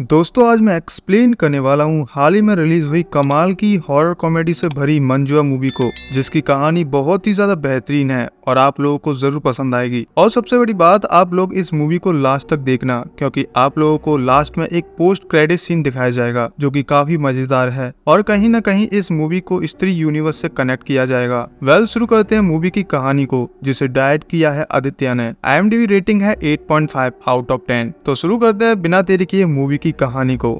दोस्तों आज मैं एक्सप्लेन करने वाला हूँ हाल ही में रिलीज हुई कमाल की हॉरर कॉमेडी से भरी मंजुआ मूवी को जिसकी कहानी बहुत ही ज्यादा बेहतरीन है और आप लोगों को जरूर पसंद आएगी और सबसे बड़ी बात आप लोग इस मूवी को लास्ट तक देखना क्योंकि आप लोगों को लास्ट में एक पोस्ट क्रेडिट सीन दिखाया जाएगा जो की काफी मजेदार है और कहीं ना कहीं इस मूवी को स्त्री यूनिवर्स ऐसी कनेक्ट किया जाएगा वेल शुरू करते हैं मूवी की कहानी को जिसे डायरेक्ट किया है आदित्य ने आई रेटिंग है एट आउट ऑफ टेन तो शुरू करते हैं बिना तेरे की मूवी की कहानी को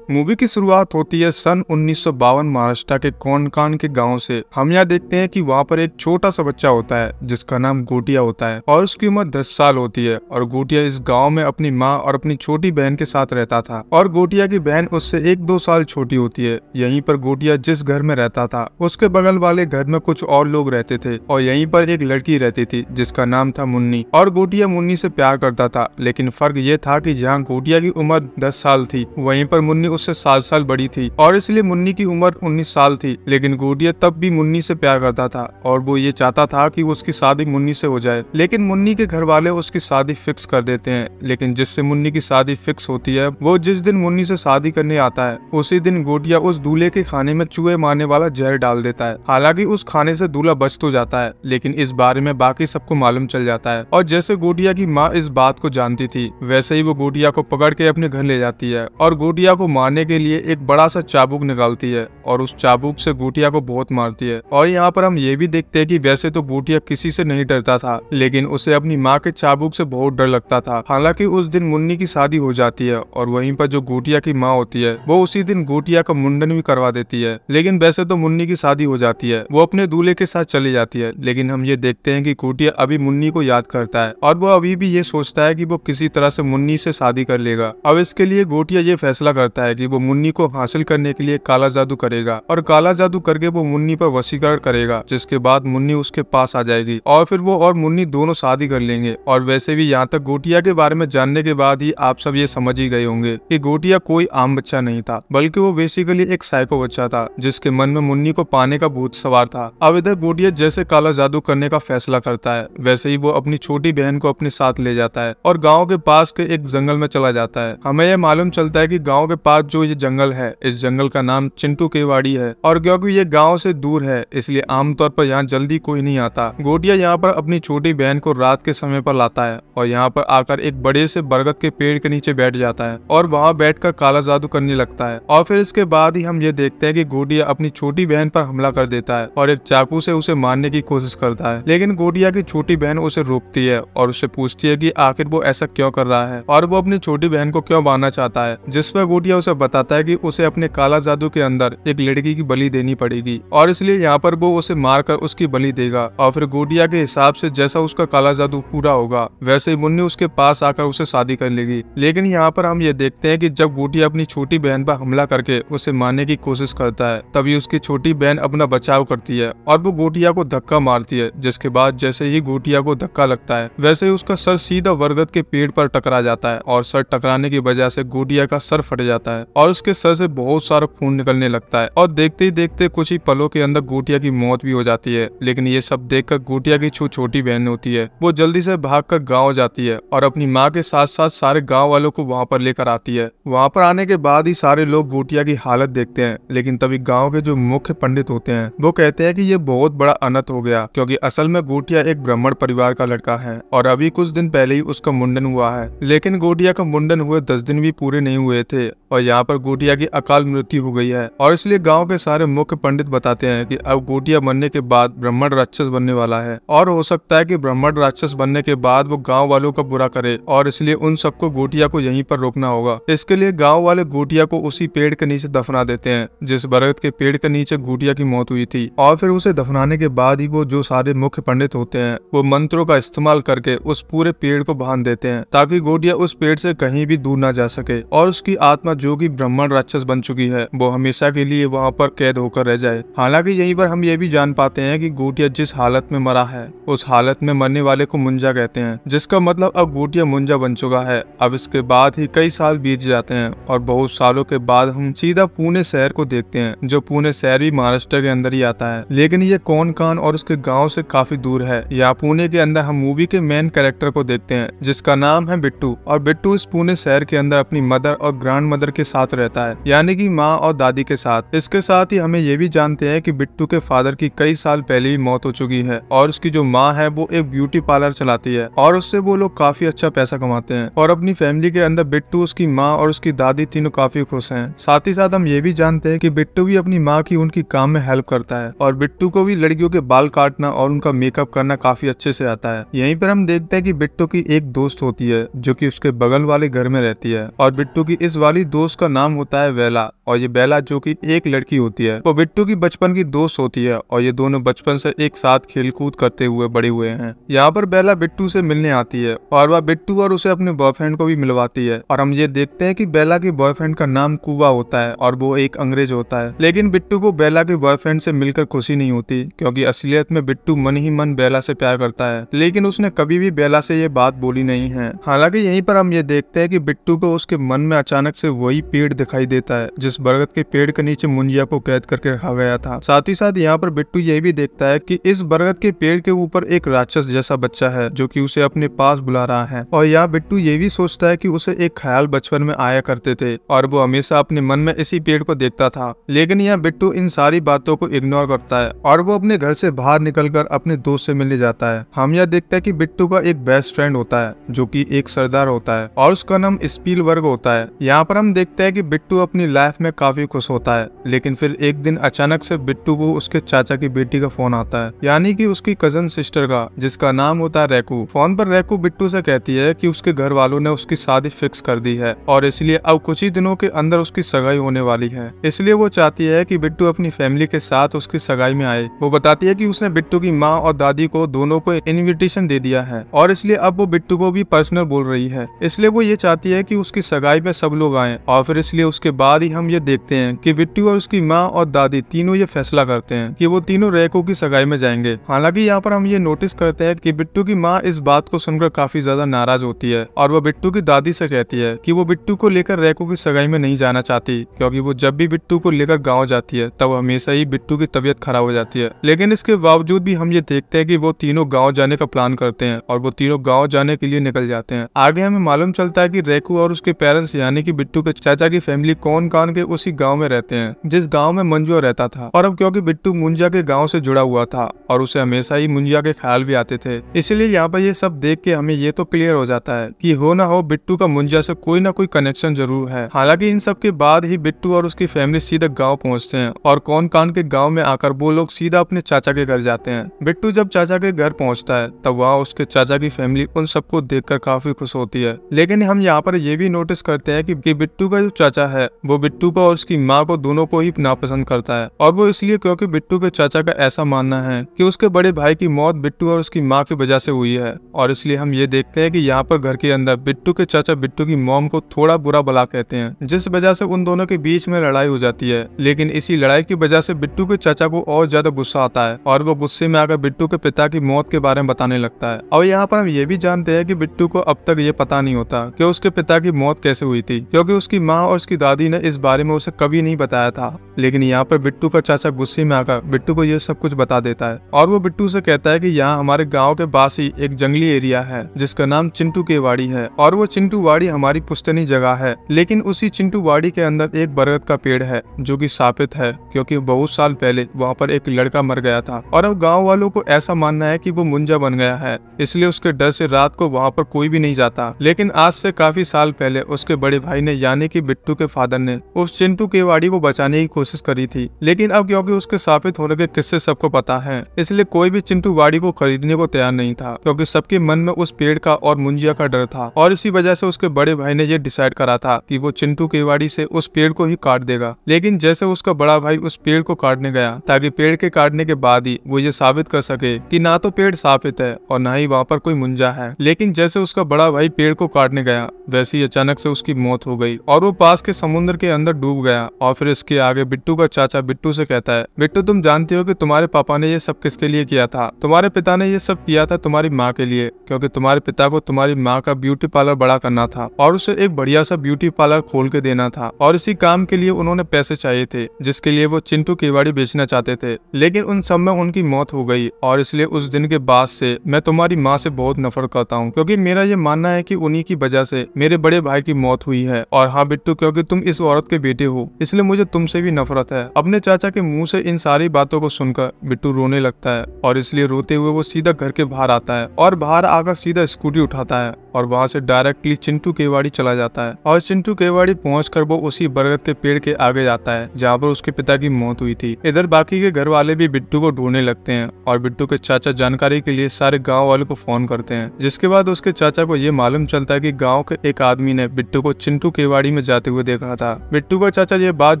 मूवी की शुरुआत होती है सन उन्नीस महाराष्ट्र के कोनकान के गांव से हम यहाँ देखते हैं कि वहाँ पर एक छोटा सा बच्चा होता है जिसका नाम गोटिया होता है और उसकी उम्र दस साल होती है और गोटिया इस गाँव में अपनी माँ और अपनी छोटी बहन के साथ रहता था और गोटिया की बहन उससे एक दो साल छोटी होती है यही पर गोटिया जिस घर में रहता था उसके बगल वाले घर में कुछ और लोग रहते थे और यहीं पर एक लड़की रहती थी जिसका नाम था मुन्नी और गोटिया मुन्नी से प्यार करता था लेकिन फर्क ये था की जहाँ गोटिया की उम्र दस साल थी वहीं पर मुन्नी उससे सात साल बड़ी थी और इसलिए मुन्नी की उम्र उन्नीस साल थी लेकिन गोडिया तब भी मुन्नी से प्यार करता था और वो ये चाहता था कि उसकी शादी मुन्नी से हो जाए लेकिन मुन्नी के घर वाले उसकी शादी फिक्स कर देते हैं लेकिन जिससे मुन्नी की शादी फिक्स होती है वो जिस दिन मुन्नी से शादी करने आता है उसी दिन गोटिया उस दूल्हे के खाने में चूहे मारने वाला जहर डाल देता है हालांकि उस खाने से दूल्हा बच तो जाता है लेकिन इस बारे में बाकी सबको मालूम चल जाता है और जैसे गोटिया की माँ इस बात को जानती थी वैसे ही वो गोटिया को पकड़ के अपने घर ले जाती है और गोटिया को मारने के लिए एक बड़ा सा चाबुक निकालती है और उस चाबुक से गुटिया को बहुत मारती है और यहाँ पर हम ये भी देखते हैं कि वैसे तो गुटिया किसी से नहीं डरता था लेकिन उसे अपनी माँ के चाबुक से बहुत डर लगता था हालांकि उस दिन मुन्नी की शादी हो जाती है और वहीं पर जो गुटिया की माँ होती है वो उसी दिन गुटिया का मुंडन भी करवा देती है लेकिन वैसे तो मुन्नी की शादी हो जाती है वो अपने दूल्हे के साथ चली जाती है लेकिन हम ये देखते है की गुटिया अभी मुन्नी को याद करता है और वो अभी भी ये सोचता है की वो किसी तरह से मुन्नी से शादी कर लेगा अब इसके लिए गोटिया ये फैसला करता है है कि वो मुन्नी को हासिल करने के लिए काला जादू करेगा और काला जादू करके वो मुन्नी पर वसीकरण करेगा जिसके बाद मुन्नी उसके पास आ जाएगी और फिर वो और मुन्नी दोनों शादी कर लेंगे और वैसे भी यहाँ तक गोटिया के बारे में जानने के बाद ही आप सब ये समझ ही गए होंगे की गोटिया कोई आम बच्चा नहीं था बल्कि वो बेसिकली एक साइको बच्चा था जिसके मन में मुन्नी को पाने का भूत सवार था अब इधर गोटिया जैसे काला जादू करने का फैसला करता है वैसे ही वो अपनी छोटी बहन को अपने साथ ले जाता है और गाँव के पास के एक जंगल में चला जाता है हमें यह मालूम चलता है की गाँव के पास बाद जो ये जंगल है इस जंगल का नाम चिंटू केवाड़ी है और क्योंकि ये गाँव से दूर है इसलिए आमतौर पर यहाँ जल्दी कोई नहीं आता गोटिया यहाँ पर अपनी छोटी बहन को रात के समय पर लाता है और यहाँ पर आकर एक बड़े से बरगद के पेड़ के नीचे बैठ जाता है और वहाँ बैठ कर काला जादू करने लगता है और फिर इसके बाद ही हम ये देखते है की गोटिया अपनी छोटी बहन पर हमला कर देता है और एक चाकू से उसे मारने की कोशिश करता है लेकिन गोटिया की छोटी बहन उसे रोकती है और उसे पूछती है की आखिर वो ऐसा क्यों कर रहा है और वो अपनी छोटी बहन को क्यों मारना चाहता है जिस पर गोटिया उसे सब बताता है कि उसे अपने काला जादू के अंदर एक लड़की की बलि देनी पड़ेगी और इसलिए यहाँ पर वो उसे मारकर उसकी बलि देगा और फिर गोटिया के हिसाब से जैसा उसका काला जादू पूरा होगा वैसे ही मुन्नी उसके पास आकर उसे शादी कर लेगी लेकिन यहाँ पर हम ये देखते हैं कि जब गोटिया अपनी छोटी बहन पर हमला करके उसे मारने की कोशिश करता है तभी उसकी छोटी बहन अपना बचाव करती है और वो गोटिया को धक्का मारती है जिसके बाद जैसे ही गोटिया को धक्का लगता है वैसे ही उसका सर सीधा वरगद के पेड़ पर टकरा जाता है और सर टकराने की वजह से गोटिया का सर फट जाता है है और उसके सर से बहुत सारा खून निकलने लगता है और देखते ही देखते कुछ ही पलों के अंदर गुटिया की मौत भी हो जाती है लेकिन ये सब कर गुटिया की छू छोटी बहन होती है वो जल्दी से कर गाँव जाती है और अपनी माँ के साथ साथ सारे गाँव वालों को वहाँ पर लेकर आती है वहाँ पर आने के बाद ही सारे लोग गुटिया की हालत देखते हैं लेकिन तभी गाँव के जो मुख्य पंडित होते हैं वो कहते हैं की ये बहुत बड़ा अनंत हो गया क्योंकि असल में गोटिया एक ब्राह्मण परिवार का लड़का है और अभी कुछ दिन पहले ही उसका मुंडन हुआ है लेकिन गोटिया का मुंडन हुए दस दिन भी पूरे नहीं हुए थे और यहाँ पर गोटिया की अकाल मृत्यु हो गई है और इसलिए गाँव के सारे मुख्य पंडित बताते हैं की अब गोटिया बनने के बाद ब्राह्मण राक्षस बनने वाला है और हो सकता है की ब्राह्मण राक्षस बनने के बाद वो गाँव वालों का बुरा करे और इसलिए उन सबको गोटिया को यहीं पर रोकना होगा इसके लिए गाँव वाले गोटिया को उसी पेड़ के नीचे दफना देते हैं जिस बरगद के पेड़ के नीचे गोटिया की मौत हुई थी और फिर उसे दफनाने के बाद ही वो जो सारे मुख्य पंडित होते हैं वो मंत्रों का इस्तेमाल करके उस पूरे पेड़ को बांध देते हैं ताकि गोटिया उस पेड़ से कहीं भी दूर ना जा सके और उसकी आत्मा जो की ब्राह्मण राक्षस बन चुकी है वो हमेशा के लिए वहाँ पर कैद होकर रह जाए हालांकि यहीं पर हम ये भी जान पाते हैं कि गोटिया जिस हालत में मरा है उस हालत में मरने वाले को मुंजा कहते हैं जिसका मतलब अब गोटिया मुंजा बन चुका है अब इसके बाद ही कई साल बीत जाते हैं और बहुत सालों के बाद हम सीधा पुणे शहर को देखते हैं जो पुणे शहर भी महाराष्ट्र के अंदर ही आता है लेकिन ये कौन कान और उसके गाँव से काफी दूर है यहाँ पुणे के अंदर हम मूवी के मेन कैरेक्टर को देखते हैं जिसका नाम है बिट्टू और बिट्टू इस पुणे शहर के अंदर अपनी मदर और ग्रांड मदर के के साथ रहता है यानी कि माँ और दादी के साथ इसके साथ ही हमें ये भी जानते हैं कि बिट्टू के फादर की कई साल पहले ही मौत हो चुकी है और उसकी जो माँ है वो एक ब्यूटी पार्लर चलाती है और उससे वो लोग काफी अच्छा पैसा कमाते हैं और अपनी फैमिली के अंदर बिट्टू उसकी माँ और उसकी दादी तीनों काफी खुश है साथ ही साथ हम ये भी जानते हैं की बिट्टू भी अपनी माँ की उनकी काम में हेल्प करता है और बिट्टू को भी लड़कियों के बाल काटना और उनका मेकअप करना काफी अच्छे से आता है यहीं पर हम देखते हैं कि बिट्टू की एक दोस्त होती है जो कि उसके बगल वाले घर में रहती है और बिट्टू की इस वाली दोस्त उसका नाम होता है वेला और ये बेला जो कि एक लड़की होती है वो बिट्टू की बचपन की दोस्त होती है और ये दोनों बचपन से एक साथ खेलकूद करते हुए बड़े हुए हैं यहाँ पर बेला बिट्टू से मिलने आती है और वह बिट्टू और उसे अपने बॉयफ्रेंड को भी मिलवाती है और हम ये देखते हैं कि बेला के बॉयफ्रेंड का नाम कुवा होता है और वो एक अंग्रेज होता है लेकिन बिट्टू को बेला के बॉयफ्रेंड से मिलकर खुशी नहीं होती क्योंकि असलियत में बिट्टू मन ही मन बेला से प्यार करता है लेकिन उसने कभी भी बेला से ये बात बोली नहीं है हालांकि यही पर हम ये देखते हैं की बिट्टू को उसके मन में अचानक से वही पेड़ दिखाई देता है जिस बरगद के पेड़ के नीचे मुंजिया को कैद करके रखा गया था साथ ही साथ यहाँ पर बिट्टू यह भी देखता है की इस बरगद के पेड़ के ऊपर एक राक्षस जैसा बच्चा है जो की उसे अपने पास बुला रहा है और यहाँ बिट्टू ये भी सोचता है की उसे एक ख्याल बचपन में आया करते थे और वो हमेशा अपने मन में इसी पेड़ को देखता था लेकिन यहाँ बिट्टू इन सारी बातों को इग्नोर करता है और वो अपने घर से बाहर निकलकर अपने दोस्त से मिलने जाता है हम यह देखते हैं कि बिट्टू का एक बेस्ट फ्रेंड होता है जो कि एक सरदार होता है और उसका नाम स्पील वर्ग होता है यहाँ पर हम देखते देखते हैं कि बिट्टू अपनी लाइफ में काफ़ी खुश होता है लेकिन फिर एक दिन अचानक से बिट्टू को उसके चाचा की बेटी का फोन आता है यानी कि उसकी कजन सिस्टर का जिसका नाम होता है रेकू फोन पर रेकू बिट्टू से कहती है कि उसके घर वालों ने उसकी शादी फिक्स कर दी है और इसलिए अब कुछ ही दिनों के अंदर उसकी सगाई होने वाली है इसलिए वो चाहती है की बिट्टू अपनी फैमिली के साथ उसकी सगाई में आए वो बताती है की उसने बिट्टू की माँ और दादी को दोनों को इन्विटेशन दे दिया है और इसलिए अब वो बिट्टू को भी पर्सनल बोल रही है इसलिए वो ये चाहती है की उसकी सगाई में सब लोग आए और फिर इसलिए उसके बाद ही हम ये देखते हैं कि बिट्टू और उसकी माँ और दादी तीनों ये फैसला करते हैं कि वो तीनों रेको की सगाई में जाएंगे हालांकि यहाँ पर हम ये नोटिस करते हैं कि बिट्टू की माँ इस बात को सुनकर काफी ज्यादा नाराज होती है और वो बिट्टू की दादी से कहती है की वो बिट्टू को लेकर रेको की सगाई में नहीं जाना चाहती क्योंकि वो जब भी बिट्टू को लेकर गाँव जाती है तब हमेशा ही बिट्टू की तबीयत खराब हो जाती है लेकिन इसके बावजूद भी हम ये देखते हैं की वो तीनों गाँव जाने का प्लान करते हैं और वो तीनों गाँव जाने के लिए निकल जाते हैं आगे हमें मालूम चलता है की रेकू और उसके पेरेंट्स यानी की बिट्टू के चाचा की फैमिली कौन कान के उसी गाँव में रहते हैं जिस गाँव में मंजू रहता था और अब क्योंकि बिट्टू मुंजा के गाँव से जुड़ा हुआ था और उसे हमेशा ही मुंजा के ख्याल भी आते थे इसीलिए यहाँ पर ये सब देख के हमें ये तो क्लियर हो जाता है की हो ना हो बिट्टू का मुंजा से कोई ना कोई कनेक्शन जरूर है हालांकि इन सब के बाद ही बिट्टू और उसकी फैमिली सीधा गाँव पहुँचते हैं और कौन कान के गाँव में आकर वो लोग सीधा अपने चाचा के घर जाते हैं बिट्टू जब चाचा के घर पहुँचता है तब वहाँ उसके चाचा की फैमिली उन सबको देख काफी खुश होती है लेकिन हम यहाँ पर ये भी नोटिस करते हैं की कि बिट्टू का जो चाचा है वो बिट्टू को और उसकी माँ को दोनों को ही नापसंद करता है और वो इसलिए क्योंकि बिट्टू के चाचा का ऐसा मानना है कि उसके बड़े भाई की मौत बिट्टू और उसकी माँ की वजह से हुई है और इसलिए हम ये देखते हैं कि यहाँ पर घर के अंदर बिट्टू के चाचा बिट्टू की मोम को थोड़ा बुरा बला कहते हैं जिस वजह से उन दोनों के बीच में लड़ाई हो जाती है लेकिन इसी लड़ाई की वजह से बिट्टू के चाचा को और ज्यादा गुस्सा आता है और वो गुस्से में आकर बिट्टू के पिता की मौत के बारे में बताने लगता है और यहाँ पर हम ये भी जानते हैं की बिट्टू को अब तक ये पता नहीं होता की उसके पिता की मौत कैसे हुई थी क्योंकि उसकी माँ और उसकी दादी ने इस बारे में उसे कभी नहीं बताया था लेकिन यहाँ पर बिट्टू का चाचा गुस्से में आकर बिट्टू को यह सब कुछ बता देता है और वो बिट्टू से कहता है कि यहाँ हमारे गांव के पास ही एक जंगली एरिया है जिसका नाम चिंटू के वाड़ी है और वो चिंटू वाड़ी हमारी पुस्तनी जगह है लेकिन उसी चिंटू वाड़ी के अंदर एक बरगद का पेड़ है जो की स्थापित है क्यूँकी बहुत साल पहले वहाँ पर एक लड़का मर गया था और अब गाँव वालों को ऐसा मानना है की वो मुंजा बन गया है इसलिए उसके डर से रात को वहाँ पर कोई भी नहीं जाता लेकिन आज से काफी साल पहले उसके बड़े भाई ने यानी की बिट्टू के फादर ने उस चिंटू केवाड़ी को बचाने की कोशिश करी थी लेकिन अब क्योंकि उसके साबित होने के किस्से सबको पता है इसलिए कोई भी चिंटू वाड़ी को खरीदने को तैयार नहीं था क्योंकि सबके मन में उस पेड़ का और मुंजिया का डर था और इसी वजह से उसके बड़े भाई ने यह डिसाइड करा था कि वो चिंटू केवाड़ी से उस पेड़ को ही काट देगा लेकिन जैसे उसका बड़ा भाई उस पेड़ को काटने गया ताकि पेड़ के काटने के बाद ही वो ये साबित कर सके कि ना तो पेड़ साबित है और ना ही वहाँ पर कोई मुंजा है लेकिन जैसे उसका बड़ा भाई पेड़ को काटने गया वैसे ही अचानक से उसकी मौत हो गई और और वो पास के समुद्र के अंदर डूब गया और फिर इसके आगे बिट्टू का चाचा बिट्टू से कहता है बिट्टू तुम जानते हो कि तुम्हारे पापा ने ये सब किसके लिए किया था तुम्हारे पिता ने ये सब किया था तुम्हारी माँ के लिए क्योंकि तुम्हारे पिता को तुम्हारी माँ का ब्यूटी पार्लर बड़ा करना था और उसे एक बढ़िया सा ब्यूटी पार्लर खोल के देना था और इसी काम के लिए उन्होंने पैसे चाहिए थे जिसके लिए वो चिंटू केवाड़ी बेचना चाहते थे लेकिन उन सब में उनकी मौत हो गई और इसलिए उस दिन के बाद से मैं तुम्हारी माँ से बहुत नफरत करता हूँ क्योंकि मेरा ये मानना है की उन्हीं की वजह से मेरे बड़े भाई की मौत हुई है और हाँ बिट्टू क्योंकि तुम इस औरत के बेटे हो इसलिए मुझे तुमसे भी नफरत है अपने चाचा के मुंह से इन सारी बातों को सुनकर बिट्टू रोने लगता है और इसलिए रोते हुए वो सीधा घर के बाहर आता है और बाहर आकर सीधा स्कूटी उठाता है और वहाँ से डायरेक्टली चिंटू केवाड़ी चला जाता है और चिंटू केवाड़ी पहुँच कर वो उसी बरगद के पेड़ के आगे जाता है जहाँ पर उसके पिता की मौत हुई थी इधर बाकी के घर वाले भी बिट्टू को ढूंढने लगते हैं और बिट्टू के चाचा जानकारी के लिए सारे गाँव वालों को फोन करते हैं जिसके बाद उसके चाचा को ये मालूम चलता है की गाँव के एक आदमी ने बिट्टू को चिंटू केवाड़ी में में जाते हुए देखा था बिट्टू का चाचा ये बात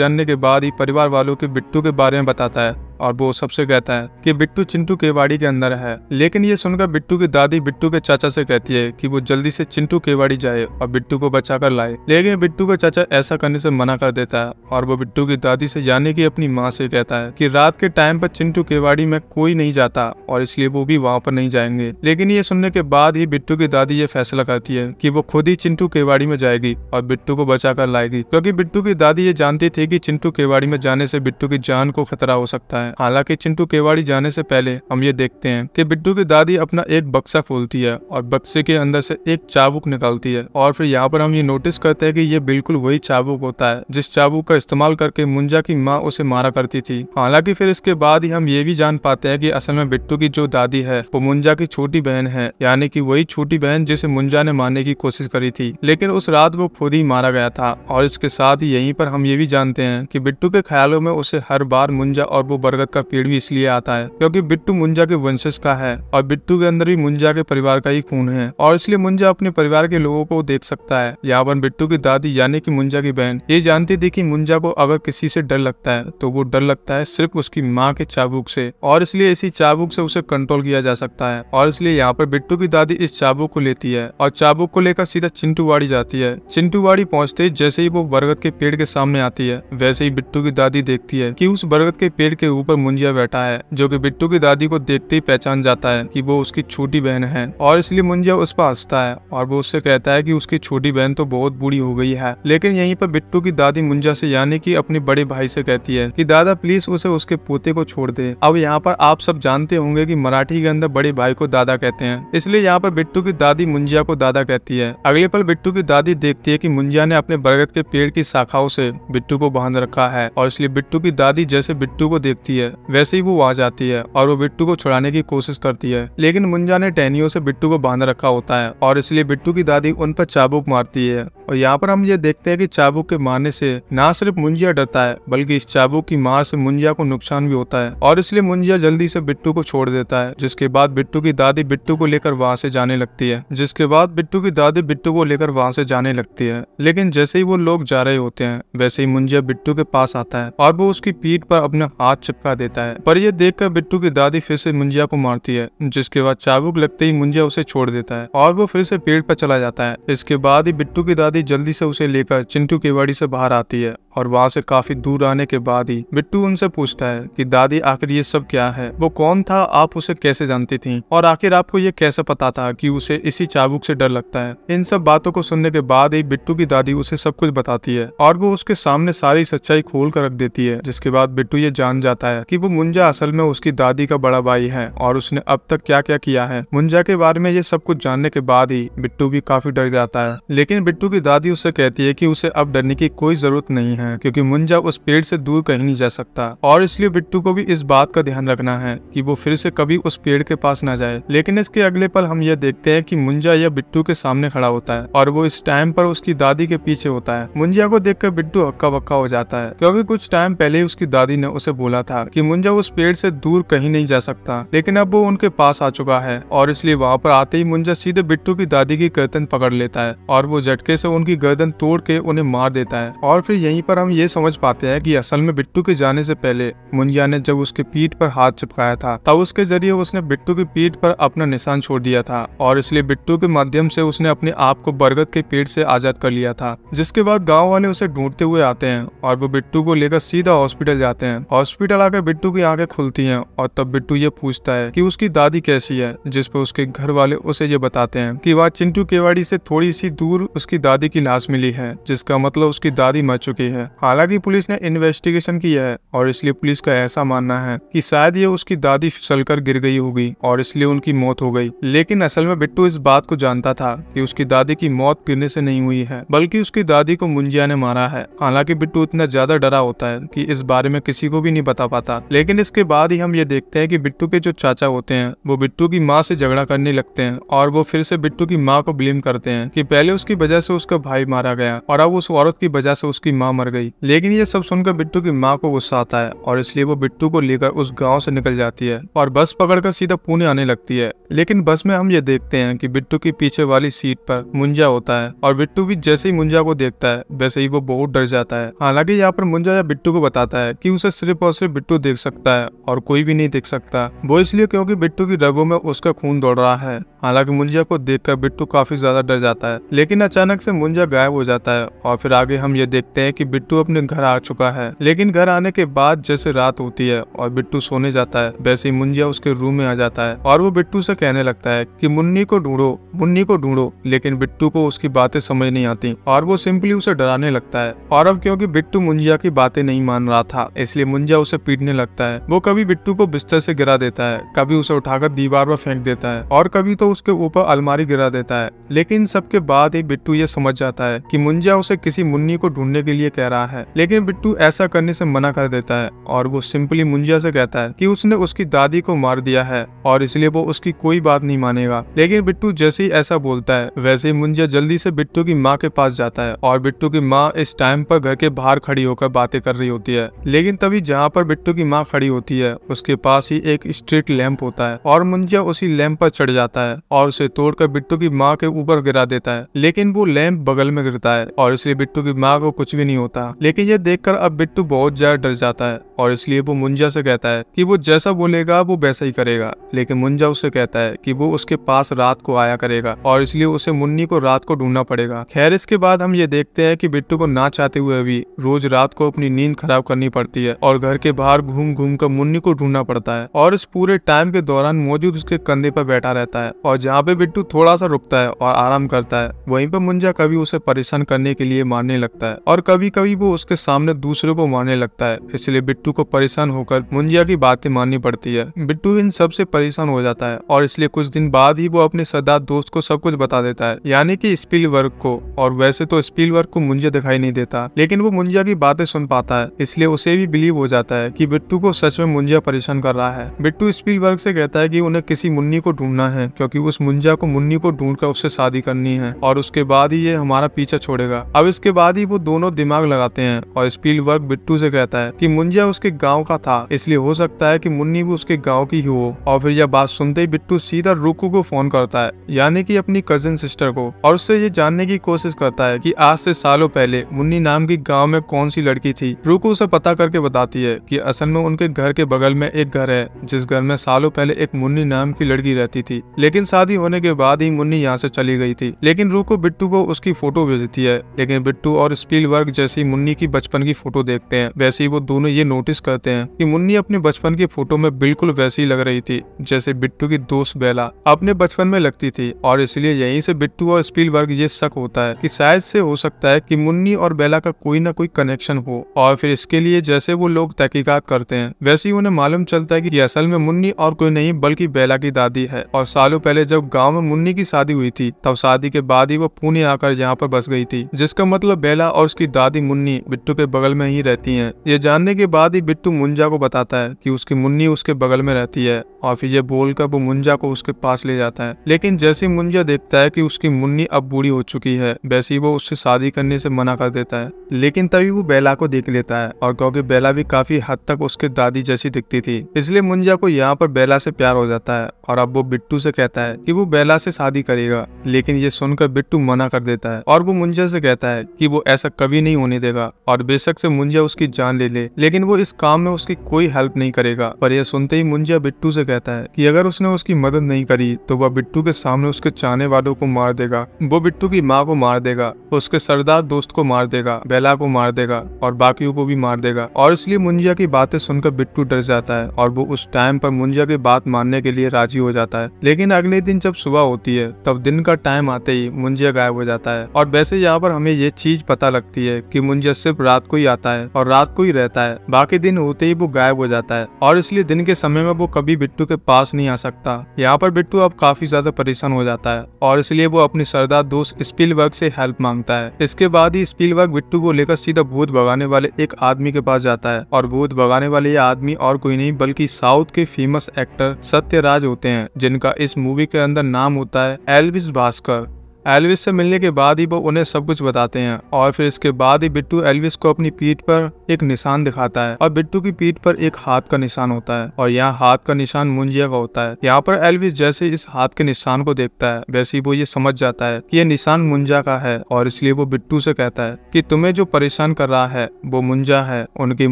जानने के बाद ही परिवार वालों के बिट्टू के बारे में बताता है और वो सबसे कहता है कि बिट्टू चिंटू केवाड़ी के अंदर है लेकिन ये सुनकर बिट्टू की दादी बिट्टू के चाचा से कहती है कि वो जल्दी से चिंटू केवाड़ी जाए और बिट्टू को बचा कर लाए लेकिन बिट्टू का चाचा ऐसा करने से मना कर देता है और वो बिट्टू की दादी से यानी कि अपनी माँ से कहता है कि रात के टाइम पर चिंटू केवाड़ी में कोई नहीं जाता और इसलिए वो भी वहाँ पर नहीं जाएंगे लेकिन ये सुनने के बाद ही बिट्टू की दादी ये फैसला करती है की वो खुद ही चिंटू केवाड़ी में जाएगी और बिट्टू को बचा कर लाएगी क्योंकि बिट्टू की दादी ये जानती थी की चिंटू केवाड़ी में जाने से बिट्टू की जान को खतरा हो सकता है है हालांकि चिंटू केवाड़ी जाने से पहले हम ये देखते हैं कि बिट्टू की दादी अपना एक बक्सा खोलती है और बक्से के अंदर से एक चाबुक निकालती है और फिर यहाँ पर हम ये नोटिस करते हैं कि ये बिल्कुल वही चाबुक होता है जिस चाबुक का इस्तेमाल करके मुंजा की माँ उसे मारा करती थी हालांकि फिर इसके बाद ही हम ये भी जान पाते हैं की असल में बिट्टू की जो दादी है वो मुंजा की छोटी बहन है यानी की वही छोटी बहन जिसे मुंजा ने मारने की कोशिश करी थी लेकिन उस रात वो खुद ही मारा गया था और इसके साथ ही यही पर हम ये भी जानते हैं की बिट्टू के ख्यालों में उसे हर बार मुंजा और वो बरगद का पेड़ भी इसलिए आता है क्योंकि बिट्टू मुंजा के वंशज का है और बिट्टू के अंदर भी मुंजा के परिवार का ही खून है और इसलिए मुंजा अपने परिवार के लोगों को देख सकता है यहाँ पर बिट्टू की दादी यानी कि मुंजा की बहन ये जानती थी कि मुंजा को अगर किसी से डर लगता है तो वो डर लगता है सिर्फ उसकी माँ के चाबुक से और इसलिए इसी चाबुक से उसे कंट्रोल किया जा सकता है और इसलिए यहाँ पर बिट्टू की दादी इस चाबुक को लेती है और चाबुक को लेकर सीधा चिंटूवाड़ी जाती है चिंटूवाड़ी पहुंचते जैसे ही वो बरगद के पेड़ के सामने आती है वैसे ही बिट्टू की दादी देखती है कि उस बरगद के पेड़ के ऊपर ऊपर मुंजिया बैठा है जो कि बिट्टू की दादी को देखते ही पहचान जाता है कि वो उसकी छोटी बहन है और इसलिए मुंजिया उस पर हंसता है और वो उससे कहता है कि उसकी छोटी बहन तो बहुत बुरी हो गई है लेकिन यहीं पर बिट्टू की दादी मुंजा से यानी कि अपने बड़े भाई से कहती है कि दादा प्लीज उसे उसके पोते को छोड़ दे अब यहाँ पर आप सब जानते होंगे कि मराठी के अंदर बड़े भाई को दादा कहते हैं इसलिए यहाँ पर बिट्टू की दादी मुंजिया को दादा कहती है अगले पल बिट्टू की दादी देखती है कि मुंजिया ने अपने बरगद के पेड़ की शाखाओं से बिट्टू को बांध रखा है और इसलिए बिट्टू की दादी जैसे बिट्टू को देखती जाती है वैसे ही वो आ जाती है और वो बिट्टू को छुड़ाने की कोशिश करती है लेकिन मुंजा ने टहनियों से बिट्टू को बांध रखा होता है और इसलिए बिट्टू की दादी उन पर चाबुक मारती है और यहाँ पर हम ये देखते हैं कि चाबुक के मारने से ना सिर्फ मुंजिया डरता है बल्कि इस चाबुक की मार से मुंजिया को नुकसान भी होता है और इसलिए मुंजिया जल्दी से बिट्टू को छोड़ देता है जिसके बाद बिट्टू की दादी बिट्टू को लेकर वहाँ से जाने लगती है जिसके बाद बिट्टू की दादी बिट्टू को लेकर वहाँ से जाने लगती है लेकिन जैसे ही वो लोग जा रहे होते हैं वैसे ही मुंजिया बिट्टू के पास आता है और वो उसकी पीठ पर अपना हाथ चिपका लटका देता है पर यह देखकर बिट्टू की दादी फिर से मुंजिया को मारती है जिसके बाद चाबुक लगते ही मुंजिया उसे छोड़ देता है और वो फिर से पेड़ पर चला जाता है इसके बाद ही बिट्टू की दादी जल्दी से उसे लेकर चिंटू केवाड़ी से बाहर आती है और वहाँ से काफी दूर आने के बाद ही बिट्टू उनसे पूछता है कि दादी आखिर ये सब क्या है वो कौन था आप उसे कैसे जानती थी और आखिर आपको ये कैसे पता था कि उसे इसी चाबुक से डर लगता है इन सब बातों को सुनने के बाद ही बिट्टू की दादी उसे सब कुछ बताती है और वो उसके सामने सारी सच्चाई खोल कर रख देती है जिसके बाद बिट्टू ये जान जाता है की वो मुंजा असल में उसकी दादी का बड़ा भाई है और उसने अब तक क्या क्या किया है मुंजा के बारे में ये सब कुछ जानने के बाद ही बिट्टू भी काफी डर जाता है लेकिन बिट्टू की दादी उससे कहती है की उसे अब डरने की कोई जरूरत नहीं है है क्योंकि मुंजा उस पेड़ से दूर कहीं नहीं जा सकता और इसलिए बिट्टू को भी इस बात का ध्यान रखना है कि वो फिर से कभी उस पेड़ के पास ना जाए लेकिन इसके अगले पल हम यह देखते हैं कि मुंजा यह बिट्टू के सामने खड़ा होता है और वो इस टाइम पर उसकी दादी के पीछे होता है मुंजा को देख बिट्टू हक्का बक्का हो जाता है क्योंकि कुछ टाइम पहले ही उसकी दादी ने उसे बोला था की मुंजा उस पेड़ से दूर कहीं नहीं जा सकता लेकिन अब वो उनके पास आ चुका है और इसलिए वहाँ पर आते ही मुंजा सीधे बिट्टू की दादी की गर्दन पकड़ लेता है और वो झटके से उनकी गर्दन तोड़ के उन्हें मार देता है और फिर यहीं पर पर हम ये समझ पाते हैं कि असल में बिट्टू के जाने से पहले मुनिया ने जब उसके पीठ पर हाथ चिपकाया था तब उसके जरिए उसने बिट्टू की पीठ पर अपना निशान छोड़ दिया था और इसलिए बिट्टू के माध्यम से उसने अपने आप को बरगद के पेड़ से आजाद कर लिया था जिसके बाद गाँव वाले उसे ढूंढते हुए आते हैं और वो बिट्टू को लेकर सीधा हॉस्पिटल जाते हैं हॉस्पिटल आकर बिट्टू की आँखें खुलती है और तब बिट्टू ये पूछता है की उसकी दादी कैसी है जिस पर उसके घर वाले उसे ये बताते हैं की वहाँ चिंटू केवाड़ी से थोड़ी सी दूर उसकी दादी की लाश मिली है जिसका मतलब उसकी दादी मर चुकी है है हालांकि पुलिस ने इन्वेस्टिगेशन किया है और इसलिए पुलिस का ऐसा मानना है कि शायद ये उसकी दादी फिसल कर गिर गई होगी और इसलिए उनकी मौत हो गई लेकिन असल में बिट्टू इस बात को जानता था कि उसकी दादी की मौत गिरने से नहीं हुई है बल्कि उसकी दादी को मुंजिया ने मारा है हालांकि बिट्टू इतना ज्यादा डरा होता है की इस बारे में किसी को भी नहीं बता पाता लेकिन इसके बाद ही हम ये देखते हैं की बिट्टू के जो चाचा होते हैं वो बिट्टू की माँ से झगड़ा करने लगते हैं और वो फिर से बिट्टू की माँ को ब्लेम करते हैं की पहले उसकी वजह से उसका भाई मारा गया और अब उस औरत की वजह से उसकी माँ मर गई लेकिन ये सब सुनकर बिट्टू की माँ को गुस्सा आता है और इसलिए वो बिट्टू को लेकर उस गाँव से निकल जाती है और बस पकड़कर सीधा पुणे आने लगती है लेकिन बस में हम ये देखते हैं कि बिट्टू की पीछे वाली सीट पर मुंजा होता है और बिट्टू भी जैसे ही मुंजा को देखता है वैसे ही वो बहुत डर जाता है हालांकि यहाँ पर मुंजा या बिट्टू को बताता है कि उसे सिर्फ और सिर्फ बिट्टू देख सकता है और कोई भी नहीं देख सकता वो इसलिए क्योंकि बिट्टू की रगों में उसका खून दौड़ रहा है हालांकि मुंजा को देखकर बिट्टू काफी ज्यादा डर जाता है लेकिन अचानक से मुंजा गायब हो जाता है और फिर आगे हम ये देखते हैं कि बिट्टू बिट्टू अपने घर आ चुका है लेकिन घर आने के बाद जैसे रात होती है और बिट्टू सोने जाता है वैसे ही मुंजिया उसके रूम में आ जाता है और वो बिट्टू से कहने लगता है कि मुन्नी को ढूंढो मुन्नी को ढूंढो लेकिन बिट्टू को उसकी बातें समझ नहीं आती और वो सिंपली उसे डराने लगता है और अब क्योंकि बिट्टू मुंजिया की बातें नहीं मान रहा था इसलिए मुंजिया उसे पीटने लगता है वो कभी बिट्टू को बिस्तर से गिरा देता है कभी उसे उठाकर दीवार पर फेंक देता है और कभी तो उसके ऊपर अलमारी गिरा देता है लेकिन सबके बाद ही बिट्टू ये समझ जाता है की मुंजिया उसे किसी मुन्नी को ढूंढने के लिए कह कह रहा है लेकिन बिट्टू ऐसा करने से मना कर देता है और वो सिंपली मुंजिया से कहता है कि उसने उसकी दादी को मार दिया है और इसलिए वो उसकी कोई बात नहीं मानेगा लेकिन बिट्टू जैसे ही ऐसा बोलता है वैसे ही मुंजिया जल्दी से बिट्टू की माँ के पास जाता है और बिट्टू की माँ इस टाइम पर घर के बाहर खड़ी होकर बातें कर रही होती है लेकिन तभी जहाँ पर बिट्टू की माँ खड़ी होती है उसके पास ही एक स्ट्रीट लैंप होता है और मुंजिया उसी लैंप पर चढ़ जाता है और उसे तोड़कर बिट्टू की माँ के ऊपर गिरा देता है लेकिन वो लैंप बगल में गिरता है और इसलिए बिट्टू की माँ को कुछ भी नहीं होता होता लेकिन ये देखकर अब बिट्टू बहुत ज्यादा डर जाता है और इसलिए वो मुंजा से कहता है कि वो जैसा बोलेगा वो वैसा ही करेगा लेकिन मुंजा उससे कहता है कि वो उसके पास रात को आया करेगा और इसलिए उसे मुन्नी को रात को ढूंढना पड़ेगा खैर इसके बाद हम ये देखते हैं कि बिट्टू को ना चाहते हुए भी रोज रात को अपनी नींद खराब करनी पड़ती है और घर के बाहर घूम घूम कर मुन्नी को ढूंढना पड़ता है और इस पूरे टाइम के दौरान मौजूद उसके कंधे पर बैठा रहता है और जहाँ पे बिट्टू थोड़ा सा रुकता है और आराम करता है वहीं पर मुंजा कभी उसे परेशान करने के लिए मारने लगता है और कभी कभी तभी वो उसके सामने दूसरों को मारने लगता है इसलिए बिट्टू को परेशान होकर मुंजिया की बातें माननी पड़ती है बिट्टू इन सबसे परेशान हो जाता है और इसलिए कुछ दिन बाद ही वो अपने सदा दोस्त को सब कुछ बता देता है यानी कि स्पील को और वैसे तो स्पील को मुंजिया दिखाई नहीं देता लेकिन वो मुंजिया की बातें सुन पाता है इसलिए उसे भी बिलीव हो जाता है की बिट्टू को सच में मुंजिया परेशान कर रहा है बिट्टू स्पील से कहता है कि उन्हें किसी मुन्नी को ढूंढना है क्योंकि उस मुंजिया को मुन्नी को ढूंढ उससे शादी करनी है और उसके बाद ही ये हमारा पीछा छोड़ेगा अब इसके बाद ही वो दोनों दिमाग लगाते हैं और स्पील वर्क बिट्टू से कहता है कि मुंजिया उसके गाँव का था इसलिए हो सकता है की मुन्नी भी उसके गाँव की ही हो और फिर यह बात सुनते ही बिट्टू सीधा रूकू को फोन करता है यानी की अपनी कजिन सिस्टर को और उससे ये जानने की कोशिश करता है की आज से सालों पहले मुन्नी नाम की गाँव में कौन सी लड़की थी रूकू उसे पता करके बताती है की असल में उनके घर के बगल में एक घर है जिस घर में सालों पहले एक मुन्नी नाम की लड़की रहती थी लेकिन शादी होने के बाद ही मुन्नी यहाँ से चली गई थी लेकिन रूकू बिट्टू को उसकी फोटो भेजती है लेकिन बिट्टू और स्पील वर्क जैसी की मुन्नी की बचपन की फोटो देखते हैं वैसे ही वो दोनों ये नोटिस करते हैं कि मुन्नी अपने बचपन की फोटो में बिल्कुल वैसी ही लग रही थी जैसे बिट्टू की दोस्त बेला अपने बचपन में लगती थी और इसलिए यहीं से बिट्टू और स्पील वर्ग ये शक होता है की शायद से हो सकता है की मुन्नी और बेला का कोई ना कोई कनेक्शन हो और फिर इसके लिए जैसे वो लोग तहकीकत करते हैं वैसे ही उन्हें मालूम चलता है की असल में मुन्नी और कोई नहीं बल्कि बेला की दादी है और सालों पहले जब गाँव में मुन्नी की शादी हुई थी तब शादी के बाद ही वो पुणे आकर यहाँ पर बस गई थी जिसका मतलब बेला और उसकी दादी मुन्नी बिट्टू के बगल में ही रहती हैं ये जानने के बाद ही बिट्टू मुंजा को बताता है कि उसकी मुन्नी उसके बगल में रहती है और फिर ये बोलकर वो मुंजा को उसके पास ले जाता है लेकिन जैसे मुंजा देखता है कि उसकी मुन्नी अब बूढ़ी हो चुकी है वैसे ही वो उससे शादी करने से मना कर देता है लेकिन तभी वो बेला को देख लेता है और क्योंकि बेला भी काफी हद तक उसके दादी जैसी दिखती थी इसलिए मुंजा को यहाँ पर बेला से प्यार हो जाता है और अब वो बिट्टू से कहता है कि वो बेला से शादी करेगा लेकिन ये सुनकर बिट्टू मना कर देता है और वो मुंजा से कहता है कि वो ऐसा कभी नहीं होने देगा और बेशक से मुंजिया उसकी जान ले ले लेकिन वो इस काम में उसकी कोई हेल्प नहीं करेगा पर यह सुनते ही मुंजिया बिट्टू से कहता है कि अगर उसने उसकी मदद नहीं करी तो वह बिट्टू के सामने उसके चाहने वालों को मार देगा वो बिट्टू की माँ को मार देगा उसके सरदार दोस्त को मार देगा बेला को मार देगा और बाकियों को भी मार देगा और इसलिए मुंजिया की बातें सुनकर बिट्टू डर जाता है और वो उस टाइम पर मुंजिया की बात मानने के लिए राजी हो जाता है लेकिन अगले दिन जब सुबह होती है तब दिन का टाइम आते ही मुंजिया गायब हो जाता है और वैसे यहाँ पर हमें ये चीज पता लगती है की सिर्फ रात को ही आता है और रात को ही रहता है बाकी दिन होते ही वो गायब हो जाता है और इसलिए दिन के समय में वो कभी बिट्टू के पास नहीं आ सकता यहाँ पर बिट्टू अब काफी ज्यादा परेशान हो जाता है और इसलिए वो अपने सरदार दोस्त स्पीलबर्ग से हेल्प मांगता है इसके बाद ही स्पीलबर्ग बिट्टू को लेकर सीधा भूत भगाने वाले एक आदमी के पास जाता है और भूत भगाने वाले ये आदमी और कोई नहीं बल्कि साउथ के फेमस एक्टर सत्यराज होते हैं जिनका इस मूवी के अंदर नाम होता है एल्विस भास्कर एलविस से मिलने के बाद ही वो उन्हें सब कुछ बताते हैं और फिर इसके बाद ही बिट्टू एलविस को अपनी पीठ पर एक निशान दिखाता है और बिट्टू की पीठ पर एक हाथ का निशान होता है और यहाँ हाथ का निशान मुंजिया का होता है यहाँ पर एलविस जैसे इस हाथ के निशान को देखता है वैसे ही वो ये समझ जाता है की ये निशान मुंजा का है और इसलिए वो बिट्टू से कहता है की तुम्हें जो परेशान कर रहा है वो मुंजा है उनके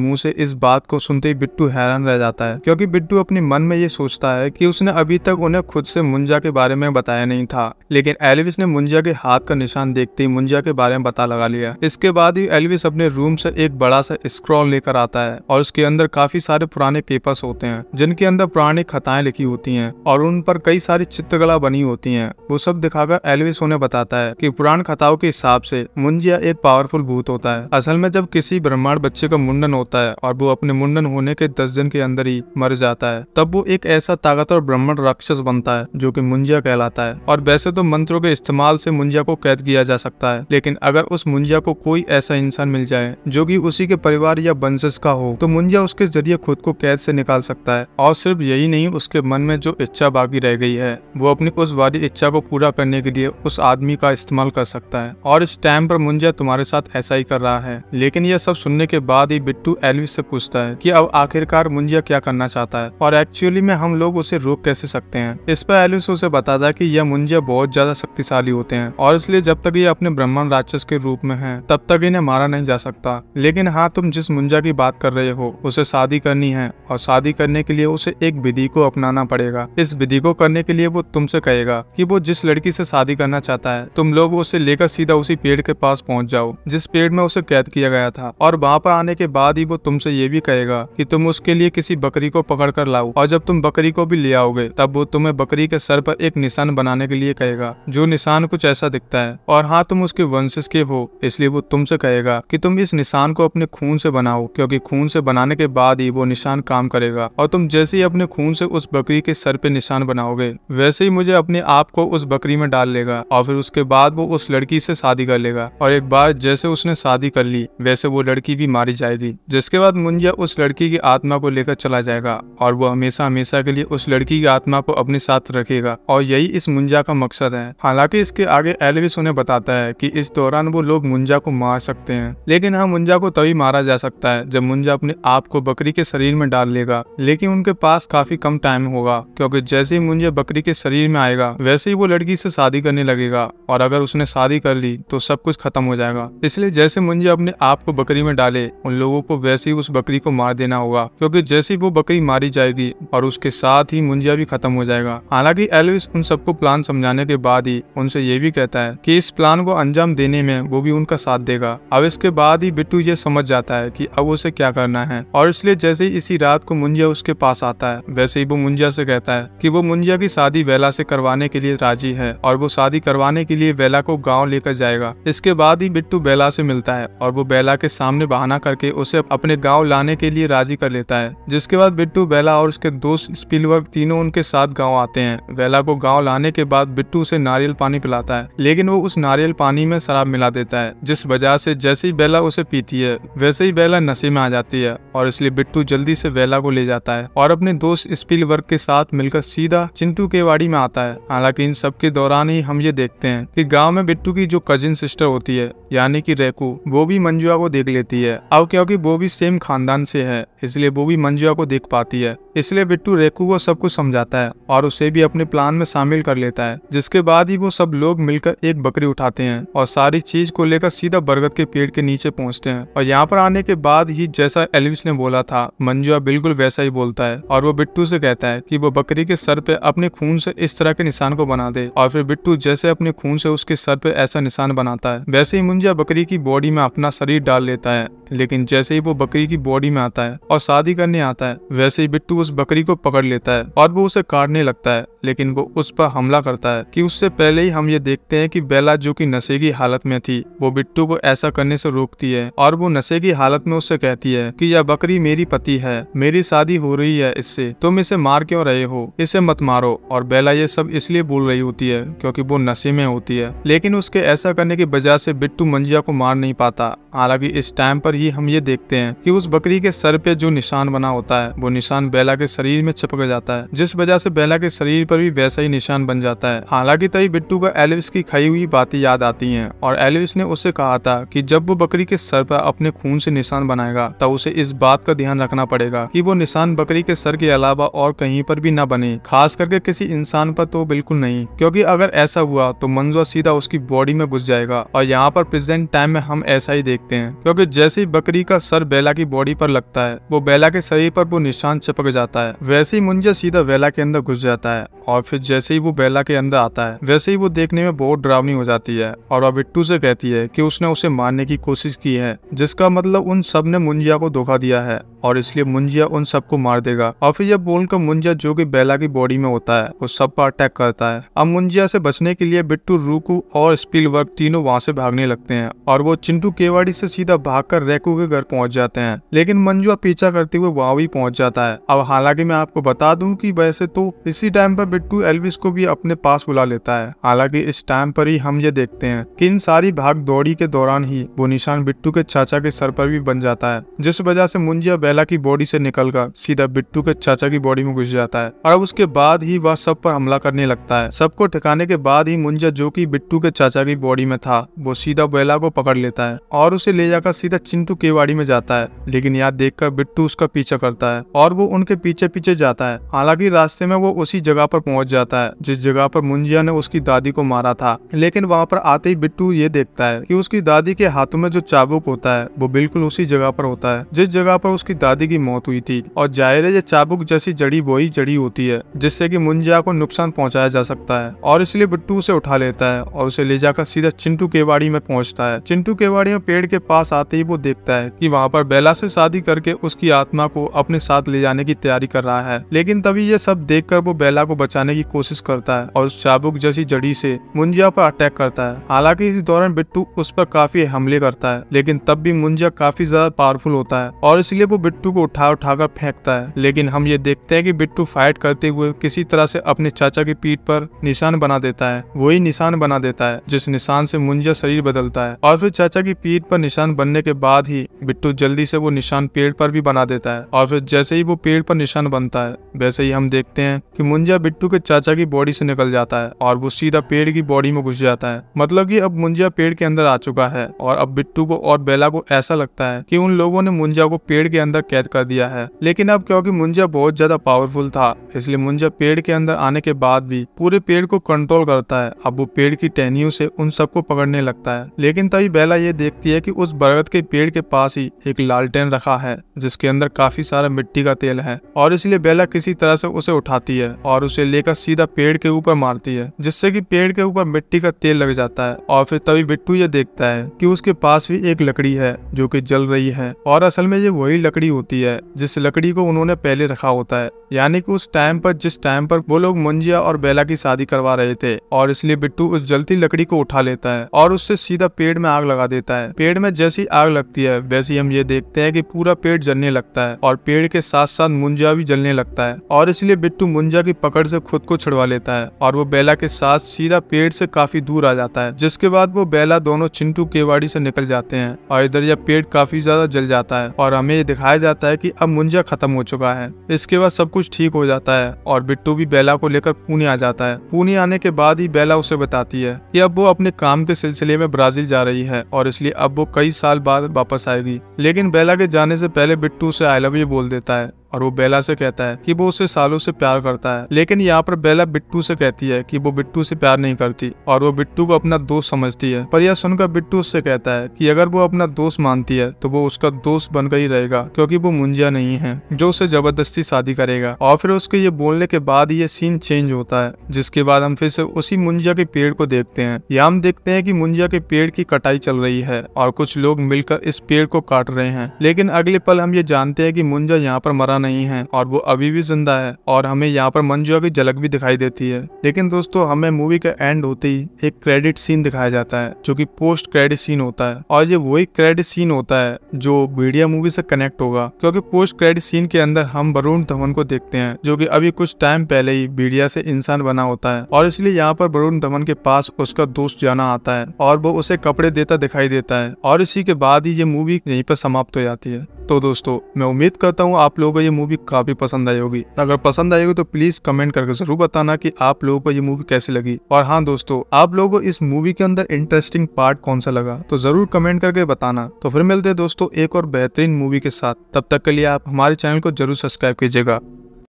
मुंह से इस बात को सुनते ही बिट्टू हैरान रह जाता है क्योंकि बिट्टू अपने मन में ये सोचता है की उसने अभी तक उन्हें खुद से मुंजा के बारे में बताया नहीं था लेकिन एलविस ने मुंजिया के हाथ का निशान देखते ही मुंजिया के बारे में पता लगा लिया इसके बाद ही एलविस अपने रूम से एक बड़ा सा स्क्रॉल लेकर आता है और उसके अंदर काफी सारे पुराने पेपर्स होते हैं जिनके अंदर पुरानी खताएं लिखी होती हैं और उन पर कई सारी चित्रकला बनी होती है वो सब दिखाकर एलविस उन्हें बताता है की पुरान खताओं के हिसाब से मुंजिया एक पावरफुल भूत होता है असल में जब किसी ब्रह्मांड बच्चे का मुंडन होता है और वो अपने मुंडन होने के दस दिन के अंदर ही मर जाता है तब वो एक ऐसा ताकतवर ब्रह्मांड राक्षस बनता है जो की मुंजिया कहलाता है और वैसे तो मंत्रों के इस्तेमाल साल से मुंजिया को कैद किया जा सकता है लेकिन अगर उस मुंजिया को कोई ऐसा इंसान मिल जाए जो की उसी के परिवार या वंशज का हो तो मुंजिया उसके जरिए खुद को कैद से निकाल सकता है और सिर्फ यही नहीं उसके मन में जो इच्छा बाकी रह गई है वो अपनी उस वाली इच्छा को पूरा करने के लिए उस आदमी का इस्तेमाल कर सकता है और इस टाइम पर मुंजिया तुम्हारे साथ ऐसा ही कर रहा है लेकिन यह सब सुनने के बाद ही बिट्टू एलविस से पूछता है कि अब आखिरकार मुंजिया क्या करना चाहता है और एक्चुअली में हम लोग उसे रोक कैसे सकते हैं इस पर एलविस उसे बताता है की यह मुंजिया बहुत ज्यादा शक्तिशाली हो होते हैं और इसलिए जब तक ये अपने ब्राह्मण राक्षस के रूप में है तब तक इन्हें मारा नहीं जा सकता लेकिन हाँ तुम जिस मुंजा की बात कर रहे हो उसे शादी करनी है और शादी करने के लिए उसे एक विधि को अपनाना पड़ेगा इस विधि को करने के लिए वो तुमसे कहेगा कि वो जिस लड़की से शादी करना चाहता है तुम लोग उसे लेकर सीधा उसी पेड़ के पास पहुंच जाओ जिस पेड़ में उसे कैद किया गया था और वहाँ पर आने के बाद ही वो तुमसे ये भी कहेगा कि तुम उसके लिए किसी बकरी को पकड़ कर लाओ और जब तुम बकरी को भी ले आओगे तब वो तुम्हें बकरी के सर पर एक निशान बनाने के लिए कहेगा जो निशान कुछ ऐसा दिखता है और हाँ तुम उसके वंशज के हो इसलिए वो तुमसे कहेगा कि तुम इस निशान को अपने खून से बनाओ क्योंकि खून से बनाने के बाद ही वो निशान काम करेगा और तुम जैसे ही अपने खून से उस बकरी के सर पे निशान बनाओगे वैसे ही मुझे अपने आप को उस बकरी में डाल लेगा और फिर उसके बाद वो उस लड़की से शादी कर लेगा और एक बार जैसे उसने शादी कर ली वैसे वो लड़की भी मारी जाएगी जिसके बाद मुंजिया उस लड़की की आत्मा को लेकर चला जाएगा और वो हमेशा हमेशा के लिए उस लड़की की आत्मा को अपने साथ रखेगा और यही इस मुंजा का मकसद है हालांकि इस इसके आगे एलविस उन्हें बताता है कि इस दौरान वो लोग मुंजा को मार सकते हैं लेकिन हाँ मुंजा को तभी मारा जा सकता है जब मुंजा अपने आप को बकरी के शरीर में डाल लेगा लेकिन उनके पास काफी कम टाइम होगा क्योंकि जैसे ही मुंजा बकरी के शरीर में आएगा वैसे ही वो लड़की से शादी करने लगेगा और अगर उसने शादी कर ली तो सब कुछ खत्म हो जाएगा इसलिए जैसे मुंजा अपने आप को बकरी में डाले उन लोगों को वैसे ही उस बकरी को मार देना होगा क्योंकि जैसे ही वो बकरी मारी जाएगी और उसके साथ ही मुंजिया भी खत्म हो जाएगा हालांकि एलविस उन सबको प्लान समझाने के बाद ही उनसे ये भी कहता है कि इस प्लान को अंजाम देने में वो भी उनका साथ देगा अब इसके बाद ही बिट्टू ये समझ जाता है कि अब उसे क्या करना है और इसलिए जैसे ही इसी रात को मुंजिया उसके पास आता है वैसे ही वो मुंजिया से कहता है कि वो मुंजिया की शादी वेला से करवाने के लिए राजी है और वो शादी करवाने के लिए वेला को गाँव लेकर जाएगा इसके बाद ही बिट्टू बेला से मिलता है और वो बेला के सामने बहाना करके उसे अपने गाँव लाने के लिए राजी कर लेता है जिसके बाद बिट्टू बेला और उसके दोस्त स्पिलवर्ग तीनों उनके साथ गाँव आते हैं वेला को गाँव लाने के बाद बिट्टू उसे नारियल पानी पिलाता है लेकिन वो उस नारियल पानी में शराब मिला देता है जिस वजह से जैसे ही बेला उसे पीती है वैसे ही बेला नशे में आ जाती है और इसलिए बिट्टू जल्दी से बेला को ले जाता है और अपने दोस्त स्पील वर्ग के साथ मिलकर सीधा चिंटू के वाड़ी में आता है हालांकि इन सब के दौरान ही हम ये देखते हैं कि गांव में बिट्टू की जो कजिन सिस्टर होती है यानी कि रेकू वो भी मंजुआ को देख लेती है और क्योंकि वो भी सेम खानदान से है इसलिए वो भी मंजुआ को देख पाती है इसलिए बिट्टू रेकू को सब कुछ समझाता है और उसे भी अपने प्लान में शामिल कर लेता है जिसके बाद ही वो सब लोग मिलकर एक बकरी उठाते हैं और सारी चीज को लेकर सीधा बरगद के पेड़ के नीचे पहुंचते हैं और यहाँ पर आने के बाद ही जैसा एलविस ने बोला था मंजुआ बिल्कुल वैसा ही बोलता है और वो बिट्टू से कहता है कि वो बकरी के सर पे अपने खून से इस तरह के निशान को बना दे और फिर बिट्टू जैसे अपने खून से उसके सर पे ऐसा निशान बनाता है वैसे ही मुंजिया बकरी की बॉडी में अपना शरीर डाल लेता है लेकिन जैसे ही वो बकरी की बॉडी में आता है और शादी करने आता है वैसे ही बिट्टू उस बकरी को पकड़ लेता है और वो उसे काटने लगता है लेकिन वो उस पर हमला करता है कि उससे पहले ही हम ये देखते हैं कि बेला जो कि नशे की हालत में थी वो बिट्टू को ऐसा करने से रोकती है और वो नशे की हालत में उससे कहती है कि यह बकरी मेरी पति है मेरी शादी हो रही है इससे तुम इसे मार क्यों रहे हो इसे मत मारो और बेला ये सब इसलिए बोल रही होती है क्योंकि वो नशे में होती है लेकिन उसके ऐसा करने की वजह से बिट्टू मंजिया को मार नहीं पाता हालांकि इस टाइम पर ही हम ये देखते हैं कि उस बकरी के सर पे जो निशान बना होता है वो निशान बेला के शरीर में चिपक जाता है जिस वजह से बेला के शरीर पर भी वैसा ही निशान बन जाता है हालांकि तभी बिट्टू का एलिविस की खाई हुई बातें याद आती हैं और एलिविस ने उससे कहा था कि जब वो बकरी के सर पर अपने खून से निशान बनाएगा तब उसे इस बात का ध्यान रखना पड़ेगा कि वो निशान बकरी के सर के अलावा और कहीं पर भी न बने खास करके किसी इंसान पर तो बिल्कुल नहीं क्योंकि अगर ऐसा हुआ तो मंजुआ सीधा उसकी बॉडी में घुस जाएगा और यहाँ पर प्रेजेंट टाइम में हम ऐसा ही देखते हैं क्योंकि जैसे ही बकरी का सर बेला की बॉडी पर लगता है वो बेला के शरीर पर वो निशान चिपक जाता है वैसे ही मुंजा सीधा बेला के अंदर घुस जाता है और फिर जैसे ही वो बेला के अंदर आता है वैसे ही वो देख देखने में बहुत डरावनी हो जाती है और वह बिट्टू से कहती है कि उसने उसे मारने की कोशिश की है जिसका मतलब उन सब ने मुंजिया को धोखा दिया है और इसलिए मुंजिया उन सबको मार देगा और फिर यह बोलकर मुंजिया जो कि बेला की बॉडी में होता है उस सब पर अटैक करता है अब मुंजिया से बचने के लिए बिट्टू रूकू और स्पीलवर्ग तीनों वहाँ से भागने लगते हैं और वो चिंटू केवाड़ी से सीधा कर रेकू के घर पहुँच जाते हैं लेकिन मंजुआ पीछा करते हुए वहाँ भी पहुंच जाता है अब हालांकि मैं आपको बता दूँ की वैसे तो इसी टाइम पर बिट्टू एलविस को भी अपने पास बुला लेता है हालांकि इस टाइम पर ही हम ये देखते हैं कि इन सारी भाग दौड़ी के दौरान ही वो निशान बिट्टू के चाचा के सर पर भी बन जाता है जिस वजह से मुंजिया बेला की बॉडी से निकलकर सीधा बिट्टू के चाचा की बॉडी में घुस जाता है और उसके बाद ही वह सब पर हमला करने लगता है सबको ठिकाने के बाद ही मुंजिया जो की बिट्टू के चाचा की बॉडी में था वो सीधा बेला को पकड़ लेता है और उसे ले जाकर सीधा चिंटू केवाड़ी में जाता है लेकिन यहाँ कर बिट्टू उसका पीछा करता है और वो उनके पीछे पीछे जाता है हालांकि रास्ते में वो उसी जगह पर पहुंच जाता है जिस जगह पर मुंजिया ने उसकी दादी को को मारा था लेकिन वहाँ पर आते ही बिट्टू ये देखता है की उसकी दादी के हाथों में जो चाबुक होता है वो बिल्कुल उसी जगह पर होता है जिस जगह पर उसकी दादी की मौत हुई थी और जाहिर है ये चाबुक जैसी जड़ी वही जड़ी होती है जिससे की मुंजिया को नुकसान पहुँचाया जा सकता है और इसलिए बिट्टू उसे उठा लेता है और उसे ले जाकर सीधा चिंटू केवाड़ी में पहुंचता है चिंटू केवाड़ी में पेड़ के पास आते ही वो देखता है की वहाँ पर बेला से शादी करके उसकी आत्मा को अपने साथ ले जाने की तैयारी कर रहा है लेकिन तभी ये सब देखकर वो बेला को बचाने की कोशिश करता है और उस चाबुक जैसी जड़ी से मुंजिया पर अटैक करता है हालांकि इस दौरान बिट्टू उस पर काफी हमले करता है लेकिन तब भी मुंजिया काफी ज्यादा पावरफुल होता है और इसलिए वो बिट्टू को उठा उठाकर फेंकता है लेकिन हम ये देखते हैं कि बिट्टू फाइट करते हुए किसी तरह से अपने चाचा की पीठ पर निशान बना देता है वही निशान बना देता है जिस निशान से मुंजिया शरीर बदलता है और फिर चाचा की पीठ पर निशान बनने के बाद ही बिट्टू जल्दी से वो निशान पेड़ पर भी बना देता है और फिर जैसे ही वो पेड़ पर निशान बनता है वैसे ही हम देखते हैं कि मुंजिया बिट्टू के चाचा की बॉडी से निकल जाता है और वो सीधा पेड़ पेड़ की बॉडी में घुस जाता है मतलब की अब मुंजिया पेड़ के अंदर आ चुका है और अब बिट्टू को और बेला को ऐसा लगता है की उन लोगों ने मुंजा को पेड़ के अंदर कैद कर दिया है लेकिन अब क्योंकि मुंजा बहुत ज्यादा पावरफुल था इसलिए मुंजा पेड़ के अंदर आने के बाद भी पूरे पेड़ को कंट्रोल करता है अब वो पेड़ की टहनियों से उन सबको पकड़ने लगता है लेकिन तभी बेला ये देखती है की उस बरगद के पेड़ के पास ही एक लालटेन रखा है जिसके अंदर काफी सारा मिट्टी का तेल है और इसलिए बेला किसी तरह से उसे उठाती है और उसे लेकर सीधा पेड़ के ऊपर मारती है जिससे कि पेड़ पेड़ के ऊपर मिट्टी का तेल लग जाता है और फिर तभी बिट्टू ये देखता है कि उसके पास भी एक लकड़ी है जो कि जल रही है और असल में ये वही लकड़ी होती है जिस लकड़ी को उन्होंने पहले रखा होता है यानी कि उस टाइम पर जिस टाइम पर वो लोग मुंजिया और बेला की शादी करवा रहे थे और इसलिए बिट्टू उस जलती लकड़ी को उठा लेता है और उससे सीधा पेड़ में आग लगा देता है पेड़ में जैसी आग लगती है वैसी हम ये देखते हैं की पूरा पेड़ जलने लगता है और पेड़ के साथ साथ मुंजिया भी जलने लगता है और इसलिए बिट्टू मुंजिया की पकड़ से खुद को छुड़वा लेता है और वो बेला के साथ सीधा पेड़ से काफी दूर आ जाता है जिसके बाद वो बेला दोनों चिंटू केवाड़ी से निकल जाते हैं और इधर यह पेड़ काफी ज्यादा जल जाता है और हमें ये दिखाया जाता है की अब मुंजा खत्म हो चुका है इसके बाद सब कुछ ठीक हो जाता है और बिट्टू भी बेला को लेकर पुणे आ जाता है पुणे आने के बाद ही बेला उसे बताती है की अब वो अपने काम के सिलसिले में ब्राजील जा रही है और इसलिए अब वो कई साल बाद वापस आएगी लेकिन बेला के जाने से पहले बिट्टू से आई लव यू बोल देता है और वो बेला से कहता है कि वो उसे सालों से प्यार करता है लेकिन यहाँ पर बेला बिट्टू से कहती है कि वो बिट्टू से प्यार नहीं करती और वो बिट्टू को अपना दोस्त समझती है पर यह सुनकर बिट्टू उससे कहता है कि अगर वो अपना दोस्त मानती है तो वो उसका दोस्त बनकर ही रहेगा क्योंकि वो मुंजिया नहीं है जो उसे जबरदस्ती शादी करेगा और फिर उसके ये बोलने के बाद ये सीन चेंज होता है जिसके बाद हम फिर से उसी मुंजिया के पेड़ को देखते हैं यहाँ हम देखते हैं की मुंजिया के पेड़ की कटाई चल रही है और कुछ लोग मिलकर इस पेड़ को काट रहे हैं लेकिन अगले पल हम ये जानते हैं की मुंजा यहाँ पर मरा नहीं है और वो अभी भी जिंदा है और हमें यहाँ पर मंजुआ की झलक भी दिखाई देती है लेकिन दोस्तों हमें मूवी का एंड होते ही एक क्रेडिट सीन दिखाया जाता है जो की पोस्ट क्रेडिट सीन होता है और ये वही क्रेडिट सीन होता है जो भेड़िया मूवी से कनेक्ट होगा क्योंकि पोस्ट क्रेडिट सीन के अंदर हम वरुण धवन को देखते हैं जो की अभी कुछ टाइम पहले ही भेड़िया से इंसान बना होता है और इसलिए यहाँ पर वरुण धवन के पास उसका दोस्त जाना आता है और वो उसे कपड़े देता दिखाई देता है और इसी के बाद ही ये मूवी यहीं पर समाप्त हो जाती है तो दोस्तों मैं उम्मीद करता हूँ आप लोगों को ये मूवी काफी पसंद आई होगी अगर पसंद आई होगी तो प्लीज कमेंट करके जरूर बताना की आप लोगों को ये मूवी कैसी लगी और हाँ दोस्तों आप लोगों को इस मूवी के अंदर इंटरेस्टिंग पार्ट कौन सा लगा तो जरूर कमेंट करके बताना तो फिर मिलते हैं दोस्तों एक और बेहतरीन मूवी के साथ तब तक के लिए आप हमारे चैनल को जरूर सब्सक्राइब कीजिएगा